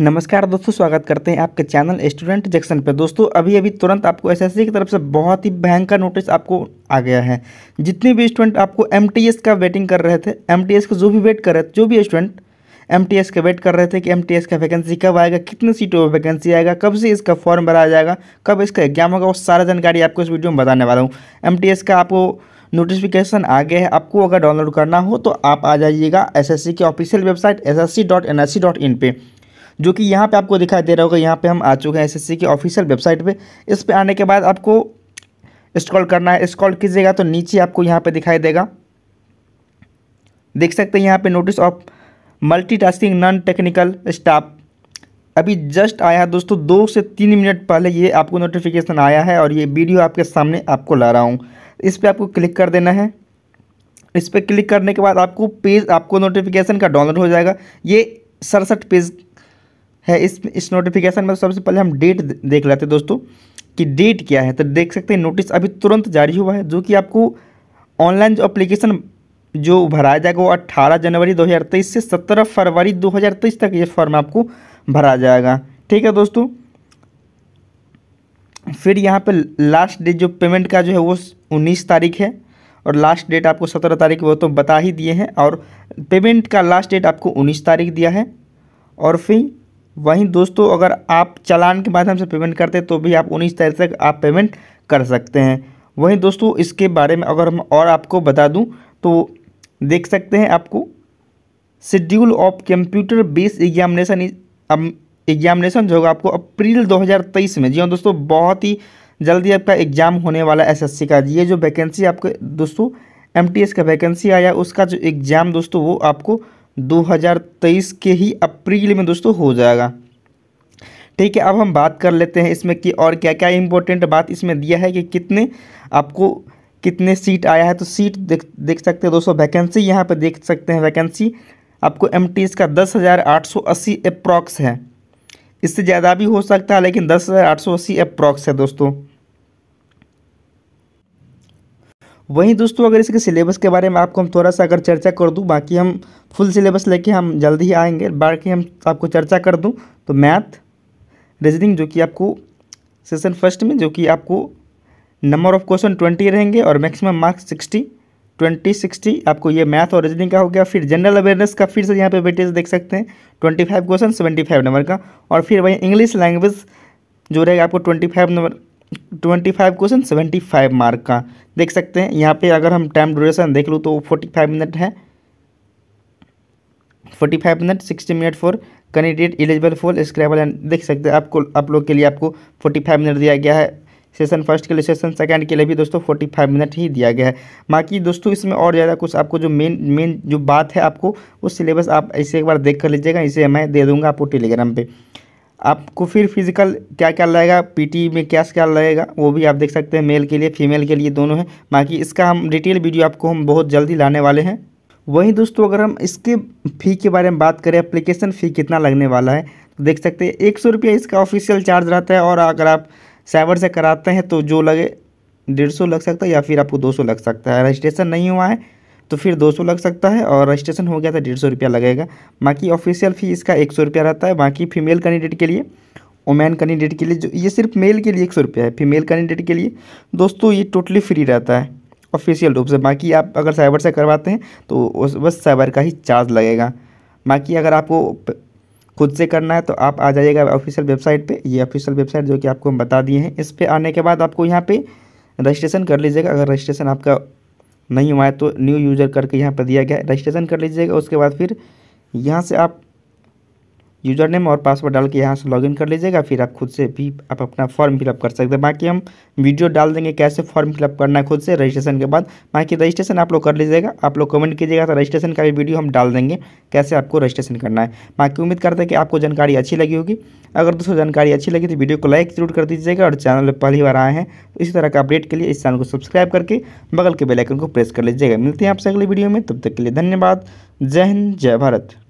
नमस्कार दोस्तों स्वागत करते हैं आपके चैनल स्टूडेंट जंक्शन पे दोस्तों अभी अभी तुरंत आपको एस की तरफ से बहुत ही भयंकर नोटिस आपको आ गया है जितने भी स्टूडेंट आपको एम का वेटिंग कर रहे थे एम का जो भी वेट कर रहे थे जो भी स्टूडेंट एम टी एस का वेट कर रहे थे कि एम टी एस का वैकेंसी कब आएगा कितने सीटों पर वैकेंसी आएगा कब से इसका फॉर्म भरा जाएगा कब इसका एग्जाम होगा वो सारा जानकारी आपको इस वीडियो में बताने वाला हूँ एम टी एस का आपको नोटिफिकेशन आ गया है आपको अगर डाउनलोड करना हो तो आप आ जाइएगा एस एस सी के official website S S C dot N S C dot in पर जो कि यहाँ पे आपको दिखाई दे रहा होगा यहाँ पे हम आ चुके हैं एसएससी की ऑफिशियल वेबसाइट पे इस पे आने के बाद आपको स्क्रॉल करना है स्क्रॉल कीजिएगा तो नीचे आपको यहाँ पे दिखाई देगा देख सकते हैं यहाँ पे notice of tasking non technical staff अभी जस्ट आया है दोस्तों दो से तीन मिनट पहले ये आपको नोटिफिकेशन आया है और ये वीडियो आपके सामने आपको ला रहा हूँ इस पर आपको क्लिक कर देना है इस पर क्लिक करने के बाद आपको पेज आपको नोटिफिकेशन का डाउनलोड हो जाएगा ये सड़सठ पेज है इस इस नोटिफिकेशन में तो सबसे पहले हम डेट देख लेते हैं दोस्तों कि डेट क्या है तो देख सकते हैं नोटिस अभी तुरंत जारी हुआ है जो कि आपको ऑनलाइन जो अप्लीकेशन जो भराया जाएगा वो अट्ठारह जनवरी 2023 से 17 फरवरी 2023 तक ये फॉर्म आपको भरा जाएगा ठीक है दोस्तों फिर यहाँ पे लास्ट डेट जो पेमेंट का जो है वो उन्नीस तारीख है और लास्ट डेट आपको सत्रह तारीख वो तो बता ही दिए हैं और पेमेंट का लास्ट डेट आपको उन्नीस तारीख दिया है और फिर वहीं दोस्तों अगर आप चालान के माध्यम से पेमेंट करते हैं तो भी आप उन्नीस तारीख तक आप पेमेंट कर सकते हैं वहीं दोस्तों इसके बारे में अगर हम और आपको बता दूं तो देख सकते हैं आपको schedule of computer based examination examination जो होगा आपको अप्रैल 2023 में जी हाँ दोस्तों बहुत ही जल्दी आपका एग्ज़ाम होने वाला है एसएससी का ये जो वैकेंसी आपके दोस्तों एम का वैकेंसी आया उसका जो एग्ज़ाम दोस्तों वो आपको 2023 के ही अप्रैल में दोस्तों हो जाएगा ठीक है अब हम बात कर लेते हैं इसमें कि और क्या क्या इम्पोर्टेंट बात इसमें दिया है कि कितने आपको कितने सीट आया है तो सीट देख देख सकते हैं दोस्तों वैकेंसी यहाँ पर देख सकते हैं वैकेंसी आपको एम का दस हज़ार आठ सौ अस्सी है इससे ज़्यादा भी हो सकता है लेकिन दस हज़ार आठ सौ अस्सी है दोस्तों वहीं दोस्तों अगर इसके सिलेबस के बारे में आपको हम थोड़ा सा अगर चर्चा कर दूँ बाकी हम फुल सिलेबस लेके हम जल्दी ही आएंगे बाकी हम आपको चर्चा कर दूँ तो मैथ रीजनिंग जो कि आपको सेशन फर्स्ट में जो कि आपको नंबर ऑफ क्वेश्चन ट्वेंटी रहेंगे और maximum marks sixty twenty sixty आपको ये मैथ और रीजनिंग का हो गया फिर जनरल अवेयरनेस का फिर से यहाँ पे वेटेज देख सकते हैं twenty five question seventy five number का और फिर वहीं इंग्लिश लैंग्वेज जो रहेगा आपको twenty five number twenty five question seventy five mark का देख सकते हैं यहाँ पे अगर हम टाइम ड्यूरेशन देख लूँ तो फोर्टी फाइव मिनट है forty five minute sixty minute for candidate eligible for scribe and देख सकते हैं आपको आप लोग के लिए आपको फोर्टी फाइव मिनट दिया गया है सेशन फर्स्ट के लिए सेशन सेकंड के लिए भी दोस्तों फोर्टी फाइव मिनट ही दिया गया है बाकी दोस्तों इसमें और ज़्यादा कुछ आपको जो मेन मेन जो बात है आपको वो सिलेबस आप ऐसे एक बार देख कर लीजिएगा इसे मैं दे दूँगा आपको टेलीग्राम पर आपको फिर फिजिकल क्या क्या लगेगा पीटी में क्या क्या लगेगा वो भी आप देख सकते हैं मेल के लिए फीमेल के लिए दोनों हैं बाकी इसका हम डिटेल वीडियो आपको हम बहुत जल्दी लाने वाले हैं वहीं दोस्तों अगर हम इसके फ़ी के बारे में बात करें अप्लीकेशन फ़ी कितना लगने वाला है तो देख सकते हैं एक सौ रुपया इसका ऑफिशियल चार्ज रहता है और अगर आप साइबर से कराते हैं तो जो लगे डेढ़ सौ लग सकता है या फिर आपको दो सौ लग सकता है रजिस्ट्रेशन नहीं हुआ है तो फिर दो सौ लग सकता है और रजिस्ट्रेशन हो गया तो डेढ़ सौ रुपया लगेगा बाकी ऑफिशियल फ़ी इसका एक सौ रुपया रहता है बाकी फीमेल कैंडिडेट के लिए वोमेन कैंडिडेट के लिए जो ये सिर्फ मेल के लिए एक सौ रुपया है फीमेल कैंडिडेट के लिए दोस्तों ये टोटली फ्री रहता है ऑफिशियल रूप से बाकी आप अगर साइबर से करवाते हैं तो बस साइबर का ही चार्ज लगेगा बाकी अगर आपको खुद से करना है तो आप आ जाइएगा ऑफिशियल वेबसाइट पे ये ऑफिशियल वेबसाइट जो कि आपको हम बता दिए हैं इस पर आने के बाद आपको यहाँ पे रजिस्ट्रेशन कर लीजिएगा अगर रजिस्ट्रेशन आपका नहीं हुआ है तो न्यू यूज़र करके यहाँ पर दिया गया है रजिस्ट्रेशन कर लीजिएगा उसके बाद फिर यहाँ से आप यूज़र नेम और पासवर्ड डाल के यहाँ से लॉगिन कर लीजिएगा फिर आप खुद से भी आप अपना फॉर्म फिलअप कर सकते हैं बाकी हम वीडियो डाल देंगे कैसे फॉर्म फिलअप करना है खुद से रजिस्ट्रेशन के बाद बाकी रजिस्ट्रेशन आप लोग कर लीजिएगा आप लोग कमेंट कीजिएगा तो रजिस्ट्रेशन का भी वीडियो हम डाल देंगे कैसे आपको रजिस्ट्रेशन करना है बाकी उम्मीद करते हैं कि आपको जानकारी अच्छी लगी होगी अगर दोस्तों जानकारी अच्छी लगी तो वीडियो को लाइक जरूर कर दीजिएगा और चैनल पर पहली बार आए हैं तो इसी तरह का अपडेट के लिए इस चैनल को सब्सक्राइब करके बगल के बेलाइकन को प्रेस कर लीजिएगा मिलते हैं आपसे अगले वीडियो में तब तक के लिए धन्यवाद जय हिंद जय भारत